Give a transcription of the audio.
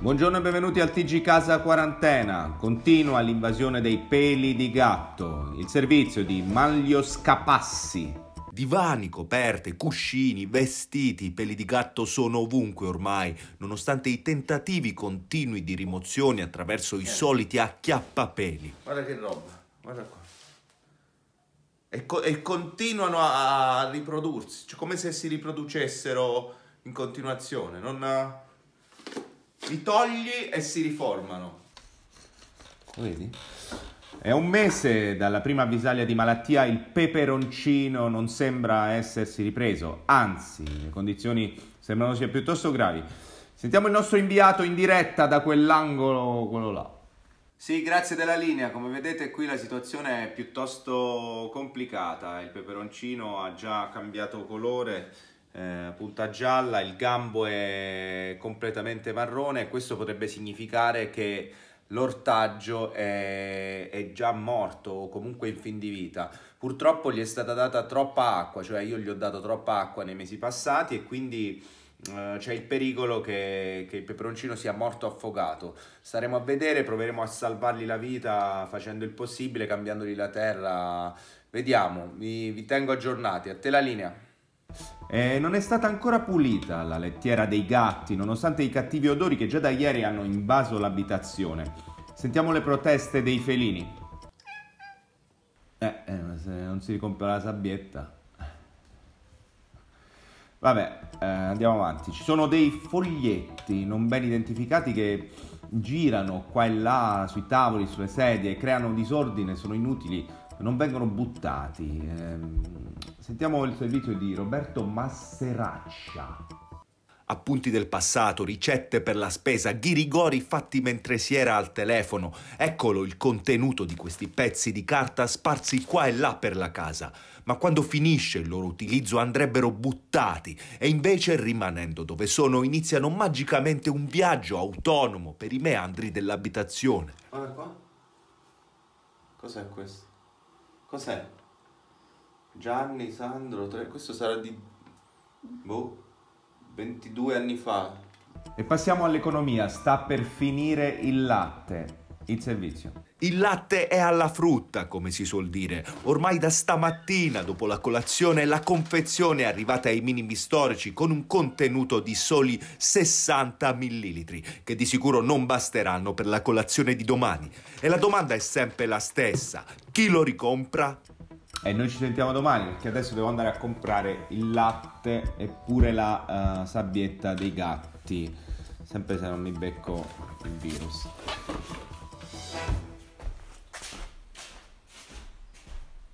Buongiorno e benvenuti al TG Casa Quarantena. Continua l'invasione dei peli di gatto. Il servizio di Manlio Scapassi. Divani, coperte, cuscini, vestiti, peli di gatto sono ovunque ormai, nonostante i tentativi continui di rimozione attraverso i soliti acchiappapeli. Guarda che roba, guarda qua. E, co- e continuano a, riprodursi, cioè, come se si riproducessero in continuazione. Non li togli e si riformano. Lo vedi? È un mese dalla prima avvisaglia di malattia, il peperoncino non sembra essersi ripreso, anzi le condizioni sembrano sia piuttosto gravi. Sentiamo il nostro inviato in diretta da quell'angolo, quello là. Sì, grazie della linea. Come vedete qui la situazione è piuttosto complicata. Il peperoncino ha già cambiato colore eh, punta gialla, il gambo è completamente marrone questo potrebbe significare che l'ortaggio è, è, già morto o comunque in fin di vita. Purtroppo gli è stata data troppa acqua, cioè io gli ho dato troppa acqua nei mesi passati e quindi eh, c'è il pericolo che, che, il peperoncino sia morto affogato. Staremo a vedere, proveremo a salvargli la vita facendo il possibile, cambiandogli la terra. Vediamo, vi, vi tengo aggiornati. A te la linea. Eh, non è stata ancora pulita la lettiera dei gatti, nonostante i cattivi odori che già da ieri hanno invaso l'abitazione. Sentiamo le proteste dei felini. Eh, eh non si ricompra la sabbietta. Vabbè, eh, andiamo avanti. Ci sono dei foglietti non ben identificati che girano qua e là sui tavoli, sulle sedie, creano disordine, sono inutili non vengono buttati. Ehm, sentiamo il servizio di Roberto Masseraccia appunti del passato, ricette per la spesa, ghirigori fatti mentre si era al telefono. Eccolo il contenuto di questi pezzi di carta sparsi qua e là per la casa. Ma quando finisce il loro utilizzo andrebbero buttati e invece rimanendo dove sono iniziano magicamente un viaggio autonomo per i meandri dell'abitazione. Guarda qua. Cos'è questo? Cos'è? Gianni, Sandro, tre... questo sarà di... boh, 22 anni fa. E passiamo all'economia, sta per finire il latte il servizio. Il latte è alla frutta, come si suol dire. Ormai da stamattina, dopo la colazione, la confezione è arrivata ai minimi storici con un contenuto di soli 60 millilitri, che di sicuro non basteranno per la colazione di domani. E la domanda è sempre la stessa. Chi lo ricompra? E noi ci sentiamo domani perché adesso devo andare a comprare il latte e pure la uh, sabbietta dei gatti. Sempre se non mi becco il virus.